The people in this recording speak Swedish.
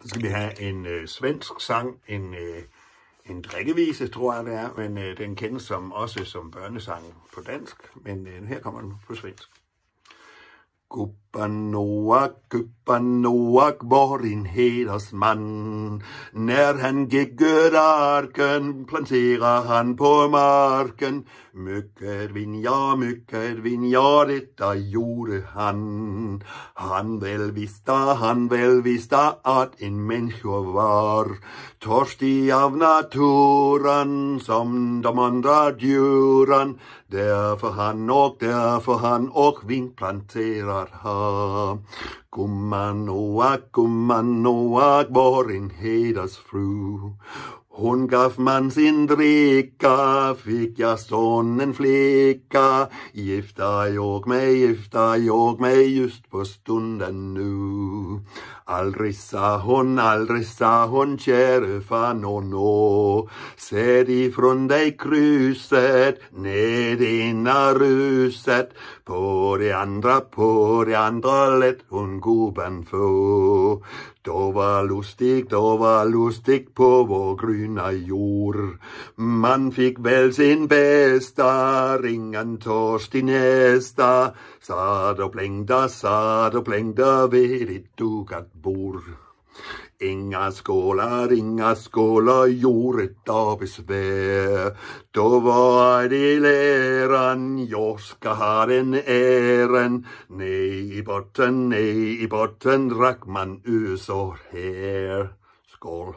Så skal vi have en øh, svensk sang, en, øh, en drikkevise, tror jeg det er, men øh, den kendes som, også som børnesang på dansk, men øh, her kommer den på svensk. Gubban Noak, gubban Noak var en hedersman. När han gick över arken planterade han på marken. Mycket vin, ja, mycket vin, ja, detta gjorde han. Han välvista, han välvista att en människa var törstig av naturen som de andra djuren. Därför han och därför han och vinplanterar ha. Gumman Noak, gumman Noak var en hedersfru Hon gav man sin dricka, fick jag sån en flicka. Gifta jag mig, gifta jag mig just på stunden nu. Alrissahon, Alrissahon, Cerfanono, se di fronde cruset, ned inna ruset, pore andra, pore andra let un guben få. Då var lustig, då var lustig på vår gröna jord. Man fick wels in Besta, ringen torsk till nästa. Sad och plängda, sad och plängda vid ett dukat bor. Inga skålar, inga skålar gjorde av besvär. Då var det läran jag ska ha den ären. Nej i botten, nej i botten drack man ur så här. Skål!